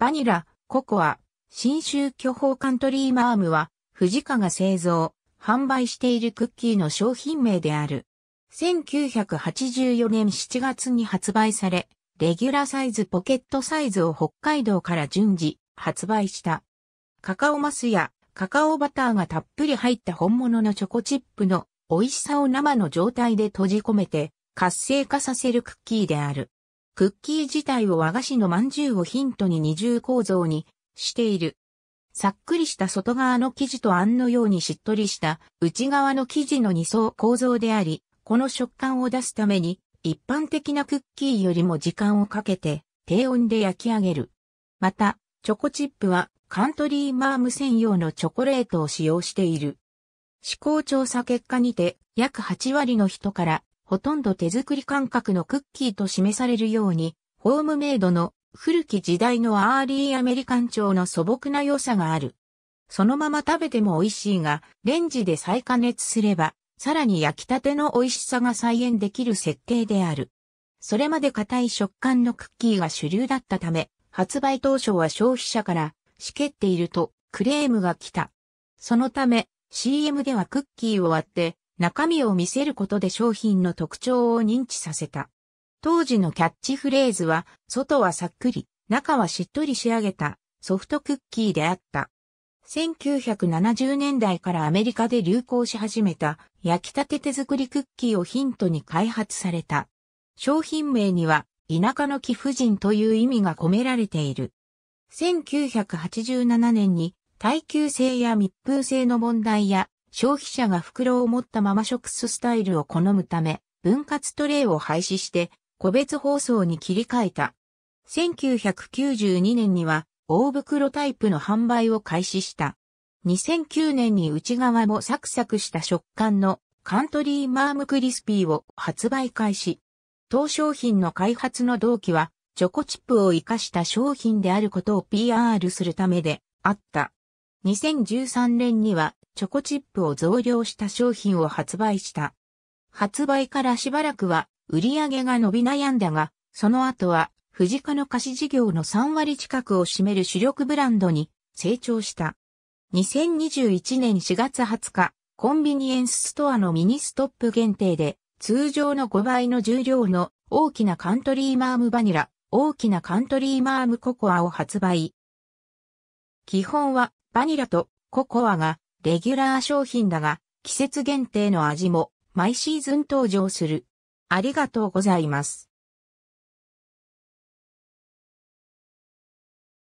バニラ、ココア、新州巨峰カントリーマームは、藤川が製造、販売しているクッキーの商品名である。1984年7月に発売され、レギュラーサイズポケットサイズを北海道から順次発売した。カカオマスやカカオバターがたっぷり入った本物のチョコチップの美味しさを生の状態で閉じ込めて活性化させるクッキーである。クッキー自体を和菓子の饅頭をヒントに二重構造にしている。さっくりした外側の生地とあんのようにしっとりした内側の生地の二層構造であり、この食感を出すために一般的なクッキーよりも時間をかけて低温で焼き上げる。また、チョコチップはカントリーマーム専用のチョコレートを使用している。試行調査結果にて約8割の人からほとんど手作り感覚のクッキーと示されるように、ホームメイドの古き時代のアーリーアメリカン調の素朴な良さがある。そのまま食べても美味しいが、レンジで再加熱すれば、さらに焼きたての美味しさが再現できる設定である。それまで硬い食感のクッキーが主流だったため、発売当初は消費者から、しけっているとクレームが来た。そのため、CM ではクッキーを割って、中身を見せることで商品の特徴を認知させた。当時のキャッチフレーズは、外はさっくり、中はしっとり仕上げたソフトクッキーであった。1970年代からアメリカで流行し始めた焼きたて手作りクッキーをヒントに開発された。商品名には田舎の貴婦人という意味が込められている。1987年に耐久性や密封性の問題や消費者が袋を持ったまま食すスタイルを好むため、分割トレイを廃止して、個別包装に切り替えた。1992年には、大袋タイプの販売を開始した。2009年に内側もサクサクした食感のカントリーマームクリスピーを発売開始。当商品の開発の動機は、チョコチップを活かした商品であることを PR するためであった。2013年にはチョコチップを増量した商品を発売した。発売からしばらくは売り上げが伸び悩んだが、その後は富士家の菓子事業の3割近くを占める主力ブランドに成長した。2021年4月20日、コンビニエンスストアのミニストップ限定で、通常の5倍の重量の大きなカントリーマームバニラ、大きなカントリーマームココアを発売。基本はバニラとココアがレギュラー商品だが、季節限定の味も毎シーズン登場する。ありがとうございます。